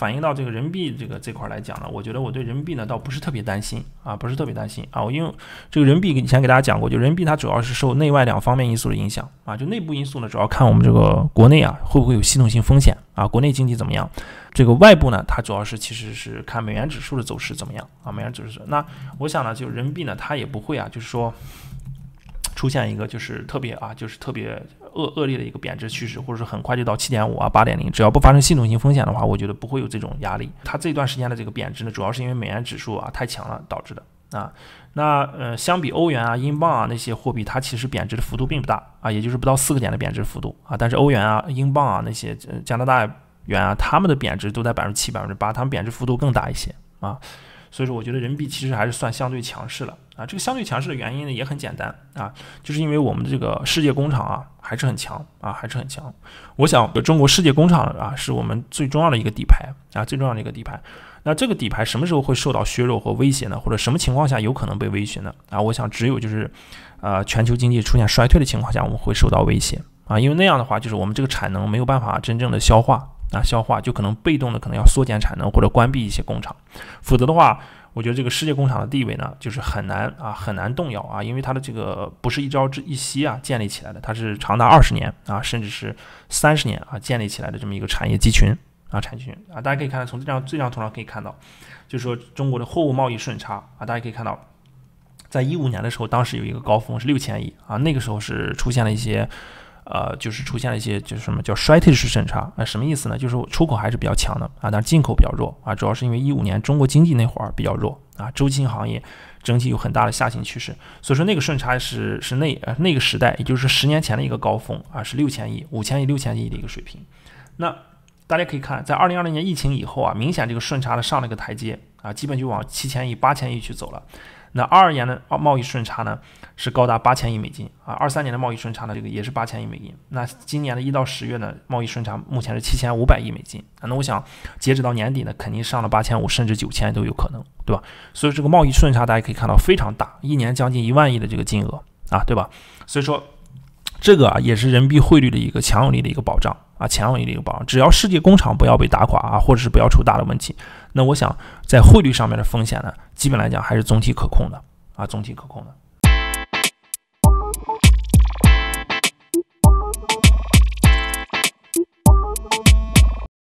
反映到这个人民币这个这块来讲呢，我觉得我对人民币呢倒不是特别担心啊，不是特别担心啊，因为这个人民币以前给大家讲过，就人民币它主要是受内外两方面因素的影响啊，就内部因素呢主要看我们这个国内啊会不会有系统性风险啊，国内经济怎么样，这个外部呢它主要是其实是看美元指数的走势怎么样啊，美元指数。那我想呢就人民币呢它也不会啊，就是说出现一个就是特别啊就是特别。恶恶劣的一个贬值趋势，或者是很快就到七点五啊、八点零，只要不发生系统性风险的话，我觉得不会有这种压力。它这段时间的这个贬值呢，主要是因为美元指数啊太强了导致的啊。那呃，相比欧元啊、英镑啊那些货币，它其实贬值的幅度并不大啊，也就是不到四个点的贬值幅度啊。但是欧元啊、英镑啊那些加拿大元啊，他们的贬值都在百分之七、百分之八，他们贬值幅度更大一些啊。所以说，我觉得人民币其实还是算相对强势了啊。这个相对强势的原因呢，也很简单啊，就是因为我们的这个世界工厂啊，还是很强啊，还是很强。我想，中国世界工厂啊，是我们最重要的一个底牌啊，最重要的一个底牌。那这个底牌什么时候会受到削弱和威胁呢？或者什么情况下有可能被威胁呢？啊，我想只有就是，呃，全球经济出现衰退的情况下，我们会受到威胁啊，因为那样的话，就是我们这个产能没有办法真正的消化。啊，消化就可能被动的可能要缩减产能或者关闭一些工厂，否则的话，我觉得这个世界工厂的地位呢，就是很难啊，很难动摇啊，因为它的这个不是一朝之一夕啊建立起来的，它是长达二十年啊，甚至是三十年啊建立起来的这么一个产业集群啊，产业集群啊，大家可以看到，从这张这张图上可以看到，就是说中国的货物贸易顺差啊，大家可以看到，在一五年的时候，当时有一个高峰是六千亿啊，那个时候是出现了一些。呃，就是出现了一些，就是什么叫衰退式顺差？呃？什么意思呢？就是出口还是比较强的啊，但是进口比较弱啊，主要是因为一五年中国经济那会儿比较弱啊，周期行业整体有很大的下行趋势，所以说那个顺差是是那呃那个时代，也就是十年前的一个高峰啊，是六千亿、五千亿、六千亿的一个水平，那。大家可以看，在二零二零年疫情以后啊，明显这个顺差呢上了一个台阶啊，基本就往七千亿、八千亿去走了。那二二年的贸易顺差呢是高达八千亿美金啊，二三年的贸易顺差呢这个也是八千亿美金。那今年的一到十月呢，贸易顺差目前是七千五百亿美金啊，那我想截止到年底呢，肯定上了八千五，甚至九千都有可能，对吧？所以这个贸易顺差大家可以看到非常大，一年将近一万亿的这个金额啊，对吧？所以说这个啊也是人民币汇率的一个强有力的一个保障。啊，前往一的保障，只要世界工厂不要被打垮啊，或者是不要出大的问题，那我想在汇率上面的风险呢，基本来讲还是总体可控的啊，总体可控的。